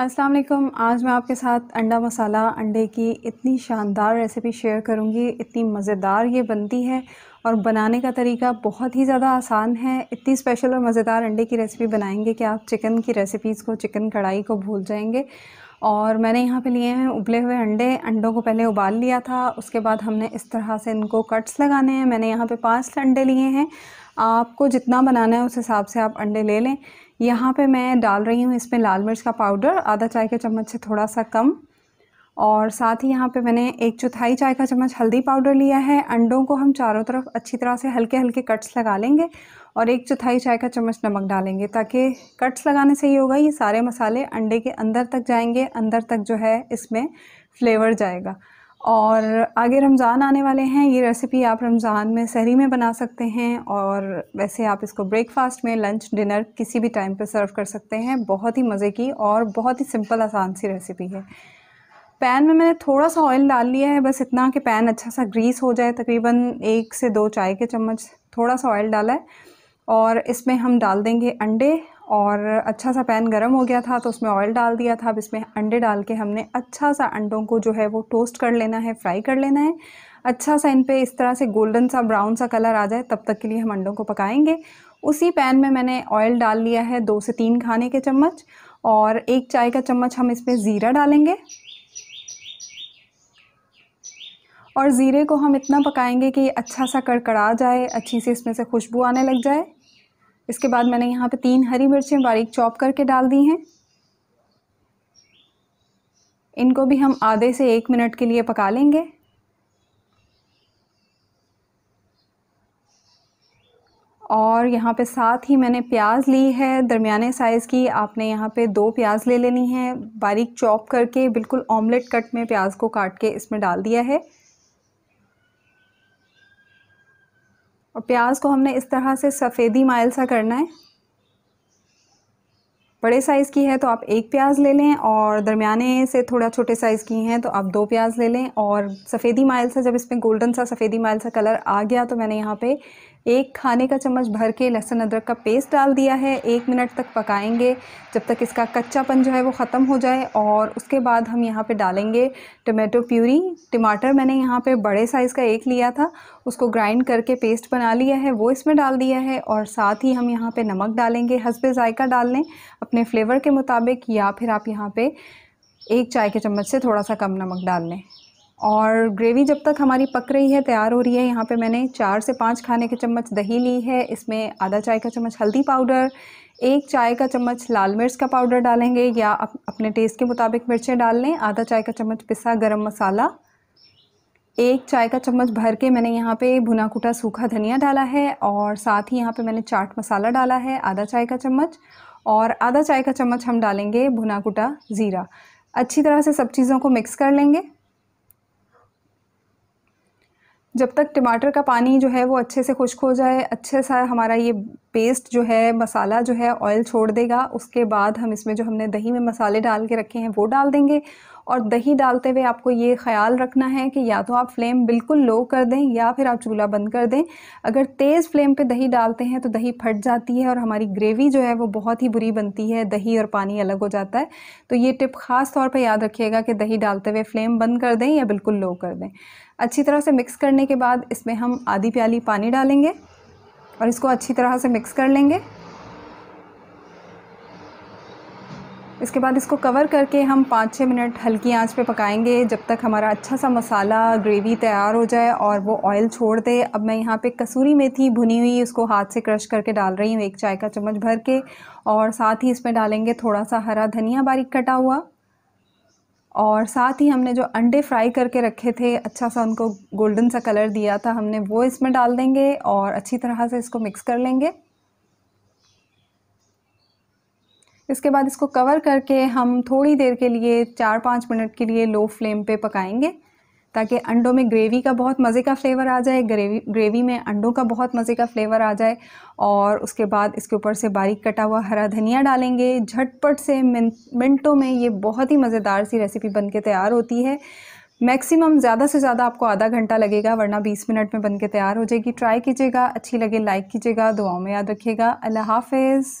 अस्सलाम वालेकुम आज मैं आपके साथ अंडा मसाला अंडे की इतनी शानदार रेसिपी शेयर करूंगी इतनी मज़ेदार ये बनती है और बनाने का तरीका बहुत ही ज़्यादा आसान है इतनी स्पेशल और मज़ेदार अंडे की रेसिपी बनाएंगे कि आप चिकन की रेसिपीज़ को चिकन कढ़ाई को भूल जाएंगे और मैंने यहाँ पे लिए हैं उबले हुए अंडे अंडों को पहले उबाल लिया था उसके बाद हमने इस तरह से इनको कट्स लगाने हैं मैंने यहाँ पे पाँच अंडे लिए हैं आपको जितना बनाना है उस हिसाब से आप अंडे ले लें यहाँ पे मैं डाल रही हूँ इसमें लाल मिर्च का पाउडर आधा चाय के चम्मच से थोड़ा सा कम और साथ ही यहाँ पे मैंने एक चौथाई चाय का चम्मच हल्दी पाउडर लिया है अंडों को हम चारों तरफ अच्छी तरह से हल्के हल्के कट्स लगा लेंगे और एक चौथाई चाय का चम्मच नमक डालेंगे ताकि कट्स लगाने से ही होगा ये सारे मसाले अंडे के अंदर तक जाएंगे अंदर तक जो है इसमें फ्लेवर जाएगा और आगे रमज़ान आने वाले हैं ये रेसिपी आप रमज़ान में सहरी में बना सकते हैं और वैसे आप इसको ब्रेकफास्ट में लंच डिनर किसी भी टाइम पर सर्व कर सकते हैं बहुत ही मज़े की और बहुत ही सिंपल आसान सी रेसिपी है पैन में मैंने थोड़ा सा ऑयल डाल लिया है बस इतना कि पैन अच्छा सा ग्रीस हो जाए तकरीबन एक से दो चाय के चम्मच थोड़ा सा ऑयल डाला है और इसमें हम डाल देंगे अंडे और अच्छा सा पैन गरम हो गया था तो उसमें ऑयल डाल दिया था अब इसमें अंडे डाल के हमने अच्छा सा अंडों को जो है वो टोस्ट कर लेना है फ्राई कर लेना है अच्छा सा इन पर इस तरह से गोल्डन सा ब्राउन सा कलर आ जाए तब तक के लिए हम अंडों को पकाएंगे उसी पैन में मैंने ऑयल डाल लिया है दो से तीन खाने के चम्मच और एक चाय का चम्मच हम इसमें ज़ीरा डालेंगे और ज़ीरे को हम इतना पकाएंगे कि अच्छा सा कड़कड़ा जाए अच्छी से इसमें से खुशबू आने लग जाए इसके बाद मैंने यहाँ पे तीन हरी मिर्चें बारीक चॉप करके डाल दी हैं इनको भी हम आधे से एक मिनट के लिए पका लेंगे और यहाँ पे साथ ही मैंने प्याज ली है दरमियाने साइज़ की आपने यहाँ पे दो प्याज ले लेनी है बारीक चॉप करके बिल्कुल ऑमलेट कट में प्याज को काट के इसमें डाल दिया है और प्याज को हमने इस तरह से सफ़ेदी माइल सा करना है बड़े साइज़ की है तो आप एक प्याज ले लें और दरमियाने से थोड़ा छोटे साइज़ की हैं तो आप दो प्याज ले लें और सफ़ेदी माइल सा जब इसमें गोल्डन सा सफ़ेदी माइल सा कलर आ गया तो मैंने यहाँ पे एक खाने का चम्मच भर के लहसुन अदरक का पेस्ट डाल दिया है एक मिनट तक पकाएंगे जब तक इसका कच्चापन जो है वो ख़त्म हो जाए और उसके बाद हम यहाँ पे डालेंगे टमाटो प्यूरी टमाटर मैंने यहाँ पे बड़े साइज़ का एक लिया था उसको ग्राइंड करके पेस्ट बना लिया है वो इसमें डाल दिया है और साथ ही हम यहाँ पर नमक डालेंगे हंसबे ज़ायका डाल लें अपने फ्लेवर के मुताबिक या फिर आप यहाँ पर एक चाय के चम्मच से थोड़ा सा कम नमक डाल लें और ग्रेवी जब तक हमारी पक रही है तैयार हो रही है यहाँ पे मैंने चार से पाँच खाने के चम्मच दही ली है इसमें आधा चाय का चम्मच हल्दी पाउडर एक चाय का चम्मच लाल मिर्च का पाउडर डालेंगे या अप, अपने टेस्ट के मुताबिक मिर्चें डाल लें आधा चाय का चम्मच पिसा गरम मसाला एक चाय का चम्मच भर के मैंने यहाँ पे भुना कुटा सूखा धनिया डाला है और साथ ही यहाँ पे मैंने चाट मसाला डाला है आधा चाय का चम्मच और आधा चाय का चम्मच हम डालेंगे भुना कुटा ज़ीरा अच्छी तरह से सब चीज़ों को मिक्स कर लेंगे जब तक टमाटर का पानी जो है वो अच्छे से खुश्क हो जाए अच्छे सा हमारा ये पेस्ट जो है मसाला जो है ऑयल छोड़ देगा उसके बाद हम इसमें जो हमने दही में मसाले डाल के रखे हैं वो डाल देंगे और दही डालते हुए आपको ये ख्याल रखना है कि या तो आप फ्लेम बिल्कुल लो कर दें या फिर आप चूल्हा बंद कर दें अगर तेज़ फ्लेम पे दही डालते हैं तो दही फट जाती है और हमारी ग्रेवी जो है वो बहुत ही बुरी बनती है दही और पानी अलग हो जाता है तो ये टिप ख़ास तौर पर याद रखिएगा कि दही डालते हुए फ्लेम बंद कर दें या बिल्कुल लो कर दें अच्छी तरह से मिक्स करने के बाद इसमें हम आधी प्याली पानी डालेंगे और इसको अच्छी तरह से मिक्स कर लेंगे इसके बाद इसको कवर करके हम पाँच छः मिनट हल्की आंच पे पकाएंगे जब तक हमारा अच्छा सा मसाला ग्रेवी तैयार हो जाए और वो ऑयल छोड़ दे अब मैं यहाँ पे कसूरी मेथी भुनी हुई उसको हाथ से क्रश करके डाल रही हूँ एक चाय का चम्मच भर के और साथ ही इसमें डालेंगे थोड़ा सा हरा धनिया बारीक कटा हुआ और साथ ही हमने जो अंडे फ्राई करके रखे थे अच्छा सा उनको गोल्डन सा कलर दिया था हमने वो इसमें डाल देंगे और अच्छी तरह से इसको मिक्स कर लेंगे इसके बाद इसको कवर करके हम थोड़ी देर के लिए चार पाँच मिनट के लिए लो फ्लेम पे पकाएंगे ताकि अंडों में ग्रेवी का बहुत मज़े का फ्लेवर आ जाए ग्रेवी ग्रेवी में अंडों का बहुत मज़े का फ्लेवर आ जाए और उसके बाद इसके ऊपर से बारीक कटा हुआ हरा धनिया डालेंगे झटपट से मिन मिनटों में ये बहुत ही मज़ेदार सी रेसिपी बन के तैयार होती है मैक्सिमम ज़्यादा से ज़्यादा आपको आधा घंटा लगेगा वरना 20 मिनट में बनके तैयार हो जाएगी ट्राई कीजिएगा अच्छी लगे लाइक कीजिएगा दुआओं में याद रखिएगा अल्लाह हाफिज़